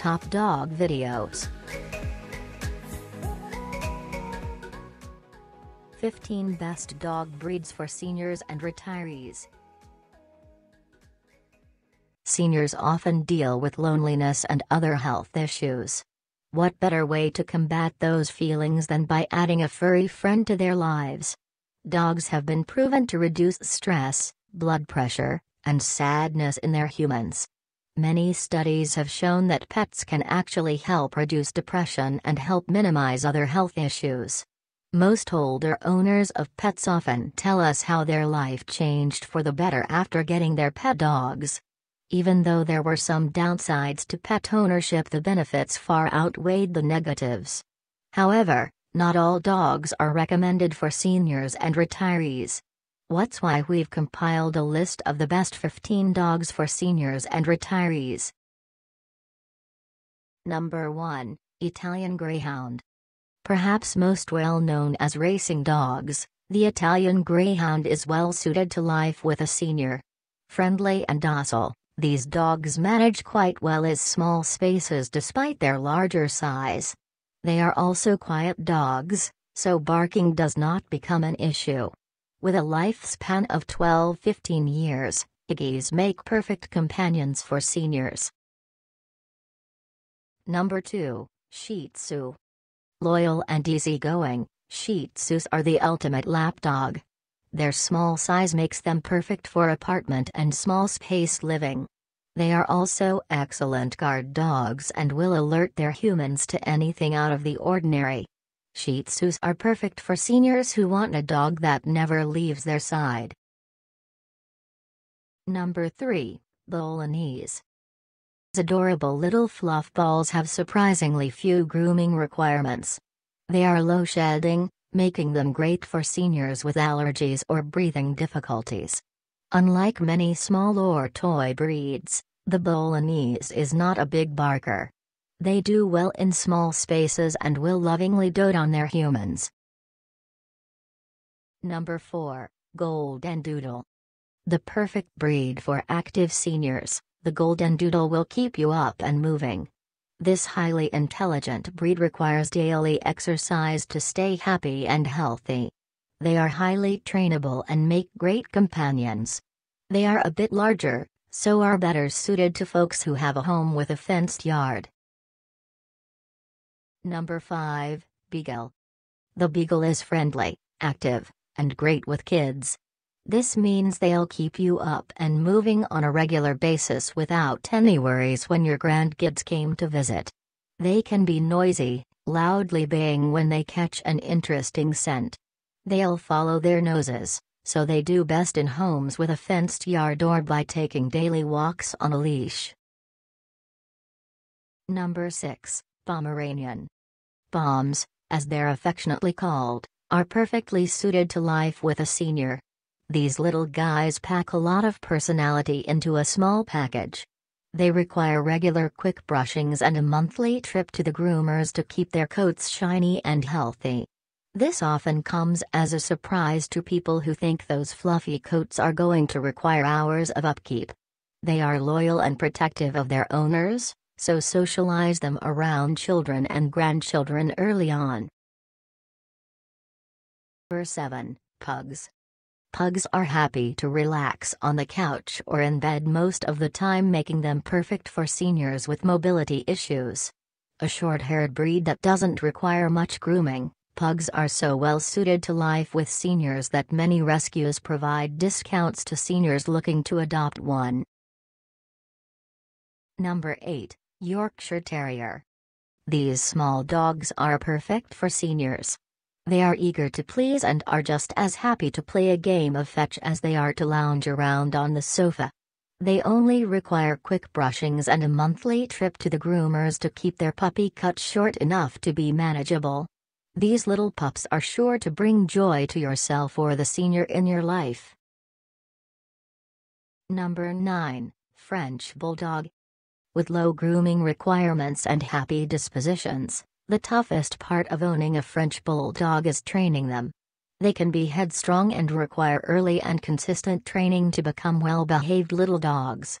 Top Dog videos. 15 Best Dog Breeds for Seniors and Retirees Seniors often deal with loneliness and other health issues. What better way to combat those feelings than by adding a furry friend to their lives? Dogs have been proven to reduce stress, blood pressure, and sadness in their humans. Many studies have shown that pets can actually help reduce depression and help minimize other health issues. Most older owners of pets often tell us how their life changed for the better after getting their pet dogs. Even though there were some downsides to pet ownership, the benefits far outweighed the negatives. However, not all dogs are recommended for seniors and retirees. What's why we've compiled a list of the best 15 dogs for seniors and retirees. Number 1 Italian Greyhound. Perhaps most well known as racing dogs, the Italian Greyhound is well suited to life with a senior. Friendly and docile, these dogs manage quite well as small spaces despite their larger size. They are also quiet dogs, so barking does not become an issue. With a lifespan of 12-15 years, Higgies make perfect companions for seniors. Number 2, Shih Tzu. Loyal and easygoing, Shih Tzus are the ultimate lapdog. Their small size makes them perfect for apartment and small space living. They are also excellent guard dogs and will alert their humans to anything out of the ordinary. Shih Tzus are perfect for seniors who want a dog that never leaves their side. Number 3, Bolognese. Adorable little fluff balls have surprisingly few grooming requirements. They are low shedding, making them great for seniors with allergies or breathing difficulties. Unlike many small or toy breeds, the Bolognese is not a big barker. They do well in small spaces and will lovingly dote on their humans. Number 4. Golden Doodle. The perfect breed for active seniors, the Golden Doodle will keep you up and moving. This highly intelligent breed requires daily exercise to stay happy and healthy. They are highly trainable and make great companions. They are a bit larger, so are better suited to folks who have a home with a fenced yard. Number 5. Beagle. The Beagle is friendly, active, and great with kids. This means they'll keep you up and moving on a regular basis without any worries when your grandkids came to visit. They can be noisy, loudly baying when they catch an interesting scent. They'll follow their noses, so they do best in homes with a fenced yard or by taking daily walks on a leash. Number 6. Pomeranian. Bombs, as they're affectionately called, are perfectly suited to life with a senior. These little guys pack a lot of personality into a small package. They require regular quick brushings and a monthly trip to the groomers to keep their coats shiny and healthy. This often comes as a surprise to people who think those fluffy coats are going to require hours of upkeep. They are loyal and protective of their owners, so socialize them around children and grandchildren early on. Number 7. Pugs. Pugs are happy to relax on the couch or in bed most of the time making them perfect for seniors with mobility issues. A short-haired breed that doesn't require much grooming, pugs are so well suited to life with seniors that many rescues provide discounts to seniors looking to adopt one. Number 8. Yorkshire Terrier. These small dogs are perfect for seniors. They are eager to please and are just as happy to play a game of fetch as they are to lounge around on the sofa. They only require quick brushings and a monthly trip to the groomers to keep their puppy cut short enough to be manageable. These little pups are sure to bring joy to yourself or the senior in your life. Number 9 French Bulldog with low grooming requirements and happy dispositions, the toughest part of owning a French bulldog is training them. They can be headstrong and require early and consistent training to become well behaved little dogs.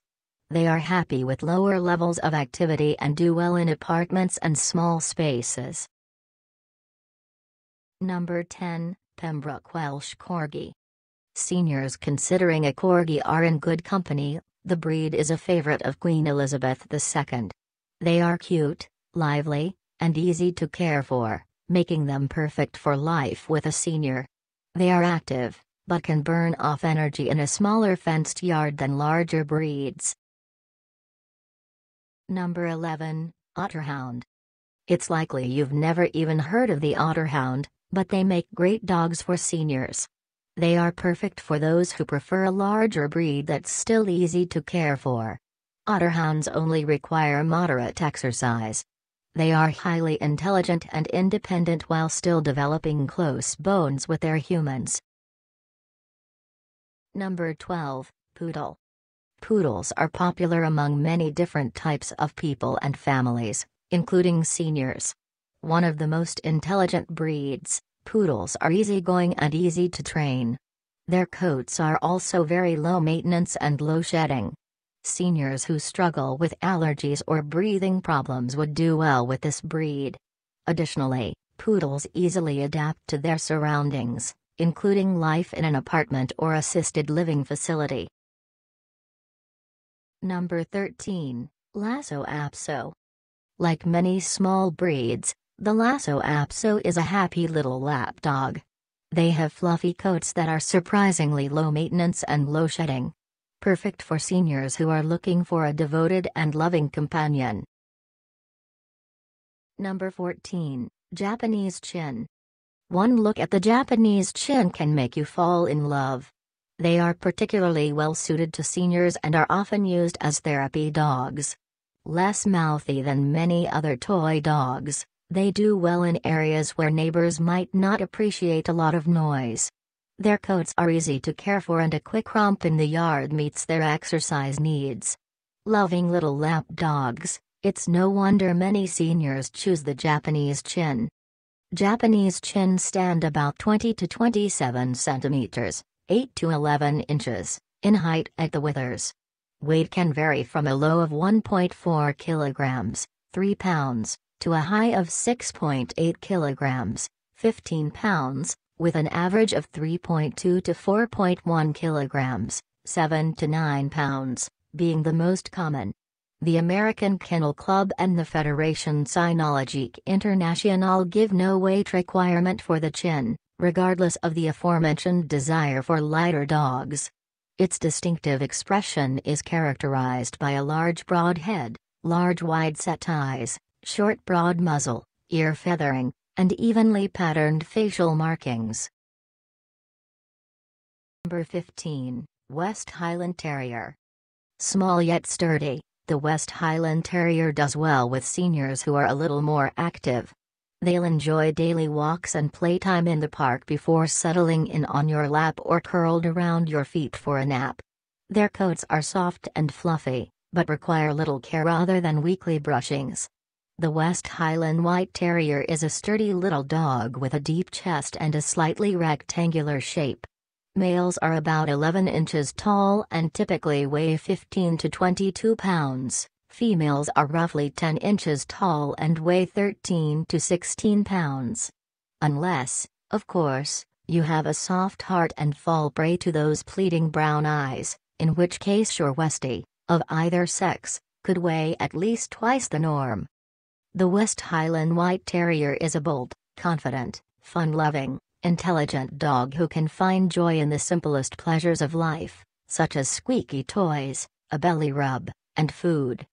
They are happy with lower levels of activity and do well in apartments and small spaces. Number 10 Pembroke Welsh Corgi. Seniors considering a corgi are in good company the breed is a favorite of Queen Elizabeth II. They are cute, lively, and easy to care for, making them perfect for life with a senior. They are active, but can burn off energy in a smaller fenced yard than larger breeds. Number 11, Otterhound. It's likely you've never even heard of the Otterhound, but they make great dogs for seniors. They are perfect for those who prefer a larger breed that's still easy to care for. Otterhounds only require moderate exercise. They are highly intelligent and independent while still developing close bones with their humans. Number 12, Poodle. Poodles are popular among many different types of people and families, including seniors. One of the most intelligent breeds, Poodles are easygoing and easy to train. Their coats are also very low maintenance and low shedding. Seniors who struggle with allergies or breathing problems would do well with this breed. Additionally, poodles easily adapt to their surroundings, including life in an apartment or assisted living facility. Number 13. Lasso Apso. Like many small breeds, the Lasso Apso is a happy little lap dog. They have fluffy coats that are surprisingly low maintenance and low shedding. Perfect for seniors who are looking for a devoted and loving companion. Number 14 Japanese Chin. One look at the Japanese chin can make you fall in love. They are particularly well suited to seniors and are often used as therapy dogs. Less mouthy than many other toy dogs, they do well in areas where neighbors might not appreciate a lot of noise. Their coats are easy to care for and a quick romp in the yard meets their exercise needs. Loving little lap dogs, it's no wonder many seniors choose the Japanese chin. Japanese Chins stand about 20 to 27 centimeters, 8 to 11 inches, in height at the withers. Weight can vary from a low of 1.4 kilograms, 3 pounds, to a high of 6.8 kilograms, 15 pounds, with an average of 3.2 to 4.1 kilograms, 7 to 9 pounds, being the most common. The American Kennel Club and the Fédération Cynologique Internationale give no weight requirement for the chin, regardless of the aforementioned desire for lighter dogs. Its distinctive expression is characterized by a large broad head, large wide-set eyes, short broad muzzle, ear feathering, and evenly patterned facial markings. Number 15, West Highland Terrier. Small yet sturdy, the West Highland Terrier does well with seniors who are a little more active. They'll enjoy daily walks and playtime in the park before settling in on your lap or curled around your feet for a nap. Their coats are soft and fluffy, but require little care other than weekly brushings. The West Highland White Terrier is a sturdy little dog with a deep chest and a slightly rectangular shape. Males are about 11 inches tall and typically weigh 15 to 22 pounds. Females are roughly 10 inches tall and weigh 13 to 16 pounds. Unless, of course, you have a soft heart and fall prey to those pleading brown eyes, in which case your Westie, of either sex, could weigh at least twice the norm. The West Highland White Terrier is a bold, confident, fun loving, intelligent dog who can find joy in the simplest pleasures of life, such as squeaky toys, a belly rub, and food.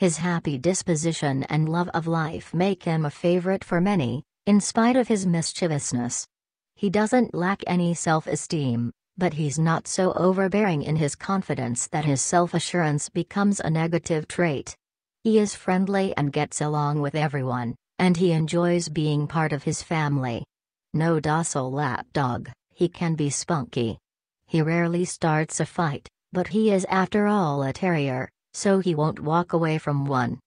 His happy disposition and love of life make him a favorite for many, in spite of his mischievousness. He doesn't lack any self esteem, but he's not so overbearing in his confidence that his self assurance becomes a negative trait. He is friendly and gets along with everyone, and he enjoys being part of his family. No docile lapdog, he can be spunky. He rarely starts a fight, but he is after all a terrier, so he won't walk away from one.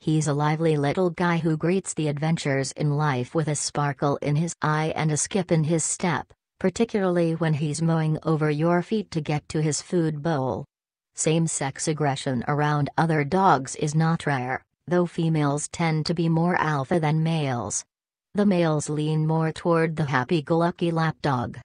He's a lively little guy who greets the adventures in life with a sparkle in his eye and a skip in his step, particularly when he's mowing over your feet to get to his food bowl. Same sex aggression around other dogs is not rare, though females tend to be more alpha than males. The males lean more toward the happy go lucky lapdog.